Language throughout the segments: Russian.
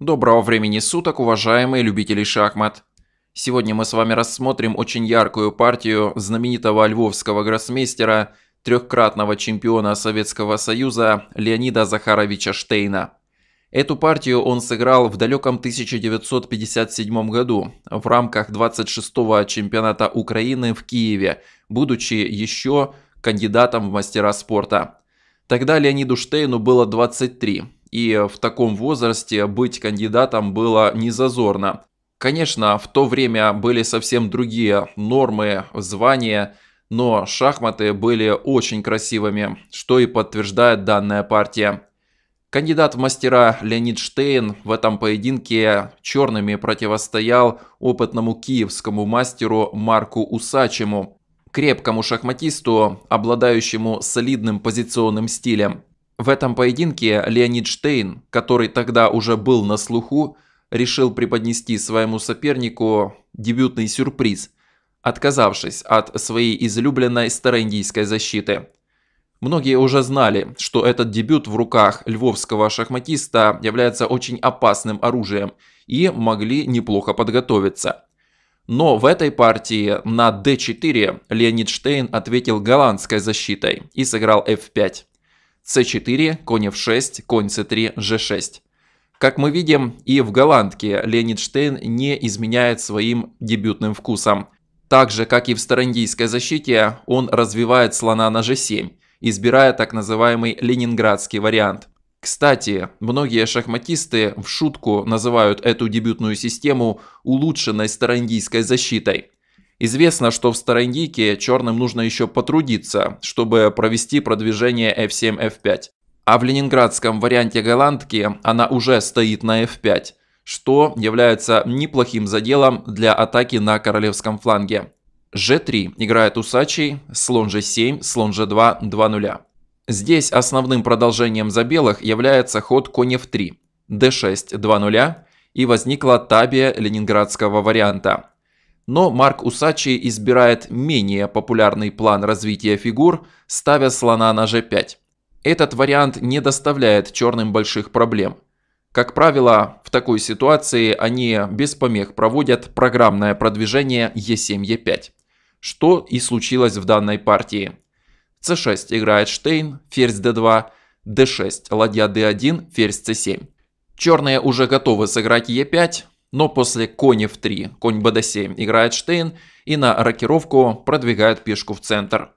Доброго времени суток, уважаемые любители шахмат! Сегодня мы с вами рассмотрим очень яркую партию знаменитого львовского гроссмейстера, трехкратного чемпиона Советского Союза Леонида Захаровича Штейна. Эту партию он сыграл в далеком 1957 году в рамках 26-го чемпионата Украины в Киеве, будучи еще кандидатом в мастера спорта. Тогда Леониду Штейну было 23, и в таком возрасте быть кандидатом было не зазорно. Конечно, в то время были совсем другие нормы, звания, но шахматы были очень красивыми, что и подтверждает данная партия. Кандидат в мастера Леонид Штейн в этом поединке черными противостоял опытному киевскому мастеру Марку Усачему, крепкому шахматисту, обладающему солидным позиционным стилем. В этом поединке Леонид Штейн, который тогда уже был на слуху, решил преподнести своему сопернику дебютный сюрприз, отказавшись от своей излюбленной староиндийской защиты. Многие уже знали, что этот дебют в руках львовского шахматиста является очень опасным оружием и могли неплохо подготовиться. Но в этой партии на d4 Леонид Штейн ответил голландской защитой и сыграл f5 c4, конь f6, конь c3, g6. Как мы видим, и в голландке Ленинштейн не изменяет своим дебютным вкусом. Так же, как и в старандийской защите, он развивает слона на g7, избирая так называемый ленинградский вариант. Кстати, многие шахматисты в шутку называют эту дебютную систему улучшенной старандийской защитой – Известно, что в Старангике черным нужно еще потрудиться, чтобы провести продвижение F7-F5. А в ленинградском варианте голландки она уже стоит на F5, что является неплохим заделом для атаки на королевском фланге. G3 играет усачий, слон G7, слон G2, 2-0. Здесь основным продолжением за белых является ход конь F3, D6, 2-0 и возникла табия ленинградского варианта но Марк Усачи избирает менее популярный план развития фигур, ставя слона на g5. Этот вариант не доставляет черным больших проблем. Как правило, в такой ситуации они без помех проводят программное продвижение e7-e5, что и случилось в данной партии. c6 играет Штейн, ферзь d2, d6, ладья d1, ферзь c7. Черные уже готовы сыграть e5, но после конь f3, конь bd7 играет Штейн и на рокировку продвигает пешку в центр.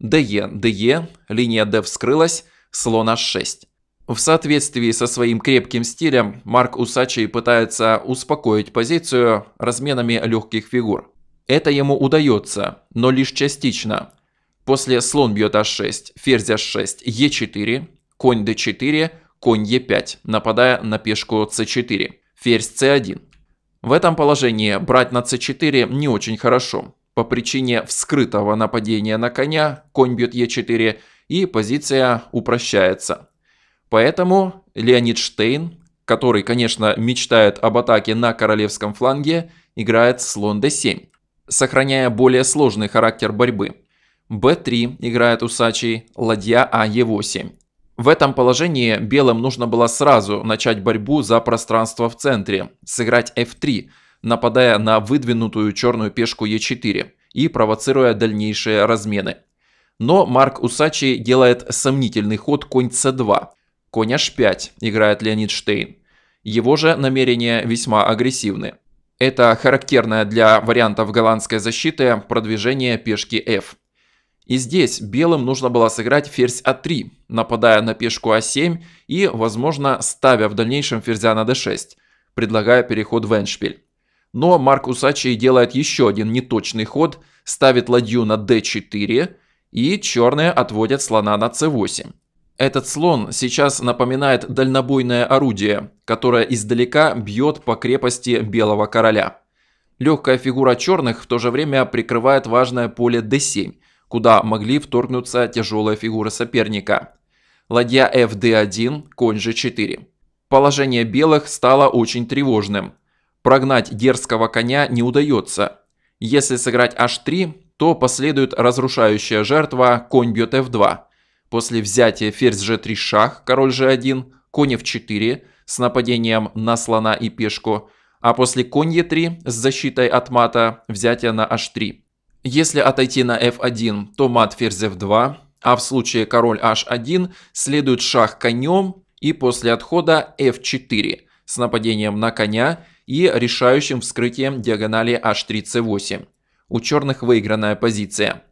ДЕ, ДЕ, линия d вскрылась, слон h6. В соответствии со своим крепким стилем, Марк Усачи пытается успокоить позицию разменами легких фигур. Это ему удается, но лишь частично. После слон бьет h6, ферзь h6, e4, конь d4, конь e5, нападая на пешку c4, ферзь c1, в этом положении брать на c4 не очень хорошо. По причине вскрытого нападения на коня, конь бьет e4 и позиция упрощается. Поэтому Леонид Штейн, который, конечно, мечтает об атаке на королевском фланге, играет слон d7, сохраняя более сложный характер борьбы. b3 играет усачий, ладья ае 8 в этом положении белым нужно было сразу начать борьбу за пространство в центре, сыграть f3, нападая на выдвинутую черную пешку e4 и провоцируя дальнейшие размены. Но Марк Усачи делает сомнительный ход конь c2. Конь h5 играет Леонид Штейн. Его же намерения весьма агрессивны. Это характерное для вариантов голландской защиты продвижение пешки f. И здесь белым нужно было сыграть ферзь а3, нападая на пешку а7 и, возможно, ставя в дальнейшем ферзя на d6, предлагая переход в эндшпиль. Но Марк Усачий делает еще один неточный ход, ставит ладью на d4 и черные отводят слона на c8. Этот слон сейчас напоминает дальнобойное орудие, которое издалека бьет по крепости белого короля. Легкая фигура черных в то же время прикрывает важное поле d7, куда могли вторгнуться тяжелая фигура соперника. Ладья FD1, конь G4. Положение белых стало очень тревожным. Прогнать дерзкого коня не удается. Если сыграть H3, то последует разрушающая жертва конь бьет F2. После взятия ферзь G3 шах, король G1, конь F4 с нападением на слона и пешку, а после конь e 3 с защитой от мата взятие на H3. Если отойти на f1, то мат ферзь f2, а в случае король h1 следует шах конем и после отхода f4 с нападением на коня и решающим вскрытием диагонали h3c8. У черных выигранная позиция.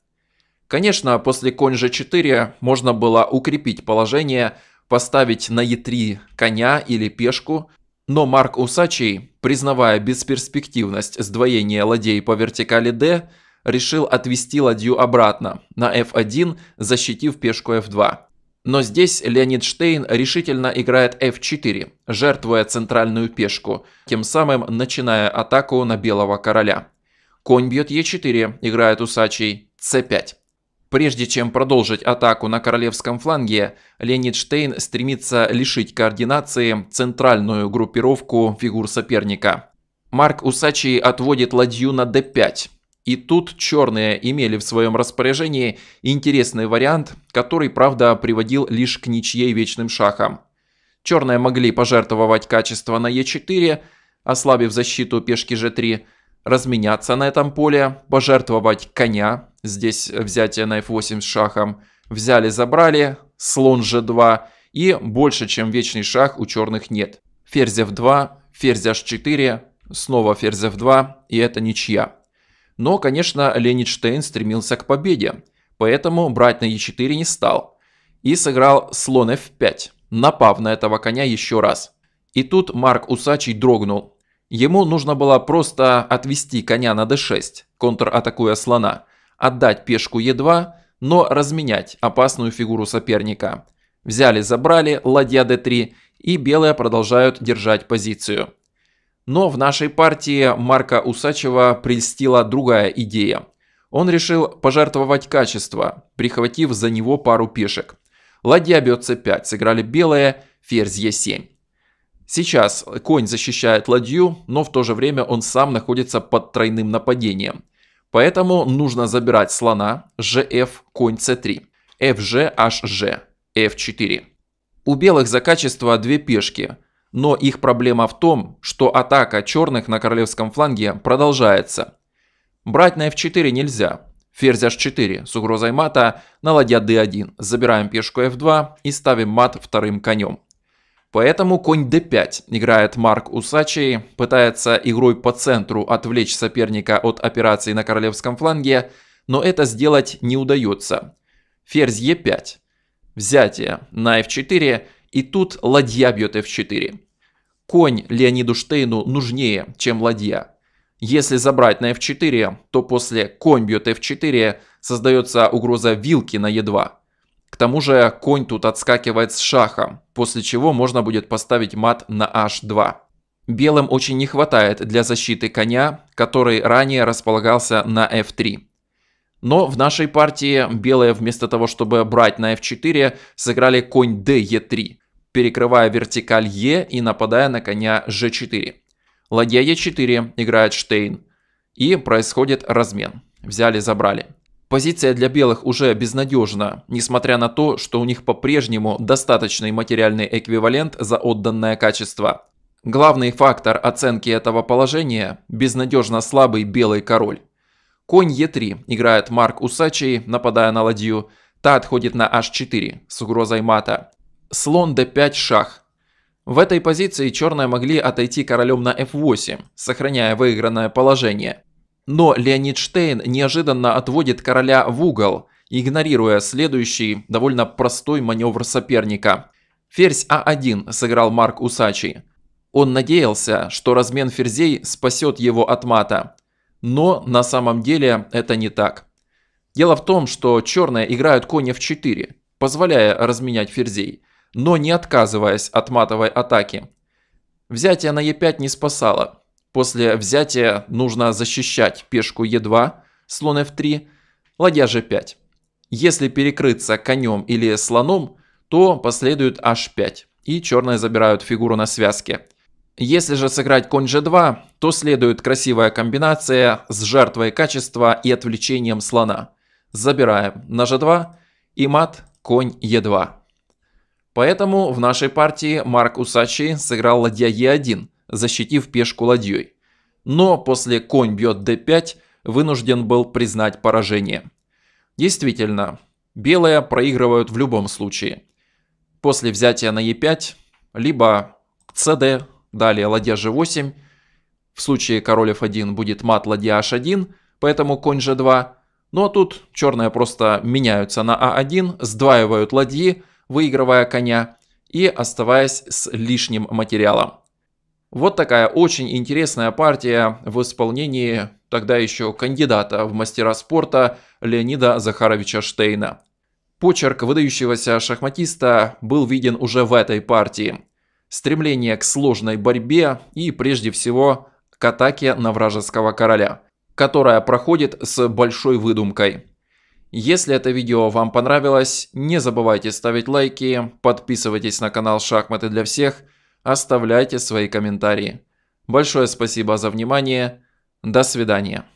Конечно, после конь g4 можно было укрепить положение, поставить на e3 коня или пешку, но Марк Усачий, признавая бесперспективность сдвоения ладей по вертикали d, решил отвести ладью обратно, на f1, защитив пешку f2. Но здесь Леонид Штейн решительно играет f4, жертвуя центральную пешку, тем самым начиная атаку на белого короля. Конь бьет e4, играет усачий, c5. Прежде чем продолжить атаку на королевском фланге, Леонид Штейн стремится лишить координации центральную группировку фигур соперника. Марк Усачи отводит ладью на d5, и тут черные имели в своем распоряжении интересный вариант, который, правда, приводил лишь к ничьей вечным шахам. Черные могли пожертвовать качество на Е4, ослабив защиту пешки G3, разменяться на этом поле, пожертвовать коня, здесь взятие на F8 с шахом, взяли-забрали, слон G2 и больше, чем вечный шах у черных нет. Ферзь F2, ферзь H4, снова ферзь F2 и это ничья. Но, конечно, Ленинштейн стремился к победе, поэтому брать на e4 не стал. И сыграл слон f5, напав на этого коня еще раз. И тут Марк Усачий дрогнул. Ему нужно было просто отвести коня на d6, контратакуя слона, отдать пешку e2, но разменять опасную фигуру соперника. Взяли-забрали, ладья d3, и белые продолжают держать позицию. Но в нашей партии Марка Усачева прельстила другая идея. Он решил пожертвовать качество, прихватив за него пару пешек. Ладья бьется 5, сыграли белое, ферзь Е7. Сейчас конь защищает ладью, но в то же время он сам находится под тройным нападением. Поэтому нужно забирать слона, жф, конь c3, fg, hg, f4. У белых за качество две пешки – но их проблема в том, что атака черных на королевском фланге продолжается. Брать на f4 нельзя. Ферзь h4 с угрозой мата, на ладья d1 забираем пешку f2 и ставим мат вторым конем. Поэтому конь d5 играет Марк Усачи, пытается игрой по центру отвлечь соперника от операции на королевском фланге, но это сделать не удается. Ферзь e5. Взятие на f4 и тут ладья бьет f4. Конь Леониду Штейну нужнее, чем ладья. Если забрать на f4, то после конь бьет f4 создается угроза вилки на e2. К тому же конь тут отскакивает с шаха, после чего можно будет поставить мат на h2. Белым очень не хватает для защиты коня, который ранее располагался на f3. Но в нашей партии белые вместо того, чтобы брать на f4, сыграли конь d e3 перекрывая вертикаль Е и нападая на коня G4. Ладья e 4 играет Штейн. И происходит размен. Взяли-забрали. Позиция для белых уже безнадежна, несмотря на то, что у них по-прежнему достаточный материальный эквивалент за отданное качество. Главный фактор оценки этого положения – безнадежно слабый белый король. Конь e 3 играет Марк Усачи, нападая на ладью, та отходит на H4 с угрозой мата слон d5 шах. В этой позиции черные могли отойти королем на f8, сохраняя выигранное положение. Но Леонид Штейн неожиданно отводит короля в угол, игнорируя следующий довольно простой маневр соперника. Ферзь А1 сыграл Марк Усачи. Он надеялся, что размен ферзей спасет его от мата. Но на самом деле это не так. Дело в том, что черные играют коня в 4, позволяя разменять ферзей – но не отказываясь от матовой атаки. Взятие на Е5 не спасало. После взятия нужно защищать пешку Е2, слон F3, ладья G5. Если перекрыться конем или слоном, то последует H5, и черные забирают фигуру на связке. Если же сыграть конь G2, то следует красивая комбинация с жертвой качества и отвлечением слона. Забираем на G2 и мат конь E2. Поэтому в нашей партии Марк Усачи сыграл ладья Е1, защитив пешку ладьей. Но после конь бьет d5 вынужден был признать поражение. Действительно, белые проигрывают в любом случае. После взятия на e5, либо cd, далее ладья g8, в случае король f1 будет мат ладья h1, поэтому конь g2, Ну а тут черные просто меняются на a а 1 сдваивают ладьи, выигрывая коня и оставаясь с лишним материалом. Вот такая очень интересная партия в исполнении тогда еще кандидата в мастера спорта Леонида Захаровича Штейна. Почерк выдающегося шахматиста был виден уже в этой партии. Стремление к сложной борьбе и прежде всего к атаке на вражеского короля, которая проходит с большой выдумкой. Если это видео вам понравилось, не забывайте ставить лайки, подписывайтесь на канал «Шахматы для всех», оставляйте свои комментарии. Большое спасибо за внимание, до свидания.